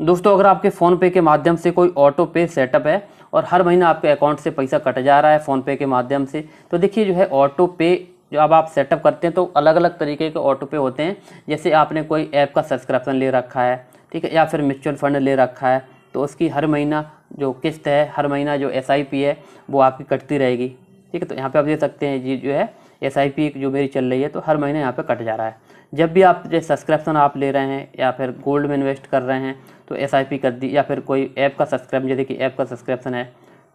दोस्तों अगर आपके फ़ोनपे के माध्यम से कोई ऑटो पे सेटअप है और हर महीना आपके अकाउंट से पैसा कट जा रहा है फ़ोनपे के माध्यम से तो देखिए जो है ऑटो पे जो अब आप सेटअप करते हैं तो अलग अलग तरीके के ऑटो पे होते हैं जैसे आपने कोई ऐप का सब्सक्रिप्शन ले रखा है ठीक है या फिर म्यूचुअल फंड ले रखा है तो उसकी हर महीना जो किस्त है हर महीना जो एस है वो आपकी कटती रहेगी ठीक है तो यहाँ पर आप देख सकते हैं जी जो है एस आई पी जो मेरी चल रही है तो हर महीने यहाँ पे कट जा रहा है जब भी आप जैसे सब्सक्रिप्शन आप ले रहे हैं या फिर गोल्ड में इन्वेस्ट कर रहे हैं तो एस आई पी कर दी या फिर कोई ऐप का सब्सक्राइब जैसे कि ऐप का सब्सक्रिप्शन है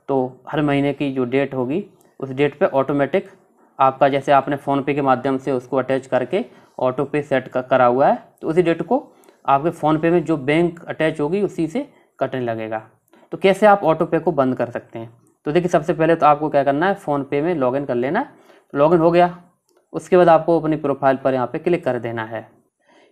तो हर महीने की जो डेट होगी उस डेट पर ऑटोमेटिक आपका जैसे आपने फ़ोनपे के माध्यम से उसको अटैच करके ऑटो पे सेट करा हुआ है तो उसी डेट को आपके फ़ोनपे में जो बैंक अटैच होगी उसी से कटने लगेगा तो कैसे आप ऑटो पे को बंद कर सकते हैं तो देखिए सबसे पहले तो आपको क्या करना है फ़ोन पे में लॉगिन कर लेना है लॉगिन हो गया उसके बाद आपको अपनी प्रोफाइल पर यहाँ पे क्लिक कर देना है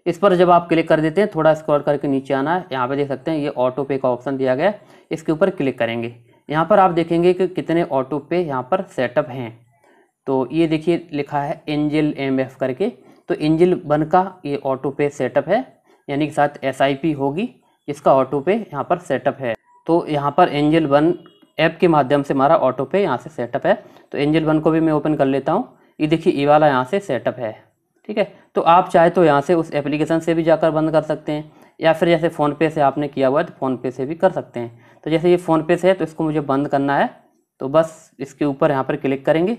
इस पर जब आप क्लिक कर देते हैं थोड़ा स्क्रॉल करके नीचे आना है यहाँ पे देख सकते हैं ये ऑटो पे का ऑप्शन दिया गया है इसके ऊपर क्लिक करेंगे यहाँ पर आप देखेंगे कि कितने ऑटो पे यहाँ पर सेटअप हैं तो ये देखिए लिखा है एंजिल एम करके तो एंजिल वन का ये ऑटो पे सेटअप है यानी कि साथ एस होगी इसका ऑटो पे यहाँ पर सेटअप है तो यहाँ पर एंजल वन ऐप के माध्यम से हमारा ऑटो पे यहाँ से सेटअप है तो एंजल वन को भी मैं ओपन कर लेता हूँ ये देखिए ई वाला यहाँ से सेटअप है ठीक है तो आप चाहे तो यहाँ से उस एप्लीकेशन से भी जाकर बंद कर सकते हैं या फिर जैसे फ़ोनपे से आपने किया हुआ है तो फ़ोनपे से भी कर सकते हैं तो जैसे ये फ़ोनपे से है तो इसको मुझे बंद करना है तो बस इसके ऊपर यहाँ पर क्लिक करेंगे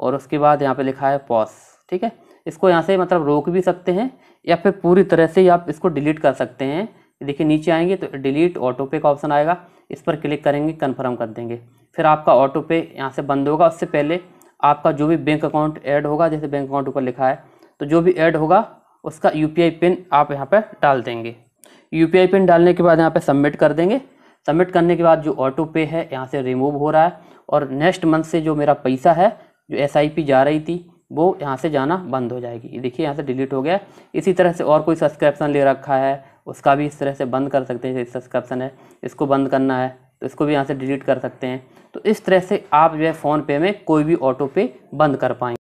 और उसके बाद यहाँ पर लिखा है पॉस ठीक है इसको यहाँ से मतलब रोक भी सकते हैं या फिर पूरी तरह से आप इसको डिलीट कर सकते हैं देखिए नीचे आएंगे तो डिलीट ऑटो पे का ऑप्शन आएगा इस पर क्लिक करेंगे कन्फर्म कर देंगे फिर आपका ऑटो पे यहाँ से बंद होगा उससे पहले आपका जो भी बैंक अकाउंट ऐड होगा जैसे बैंक अकाउंट ऊपर लिखा है तो जो भी ऐड होगा उसका यू पिन आप यहाँ पर डाल देंगे यू पिन डालने के बाद यहाँ पर सबमिट कर देंगे सबमिट करने के बाद जो ऑटो पे है यहाँ से रिमूव हो रहा है और नेक्स्ट मंथ से जो मेरा पैसा है जो एस जा रही थी वो यहाँ से जाना बंद हो जाएगी देखिए यहाँ से डिलीट हो गया इसी तरह से और कोई सब्सक्रिप्शन ले रखा है उसका भी इस तरह से बंद कर सकते हैं सब्सक्रिप्शन है इसको बंद करना है तो इसको भी यहाँ से डिलीट कर सकते हैं तो इस तरह से आप जो है फ़ोनपे में कोई भी ऑटो पे बंद कर पाएंगे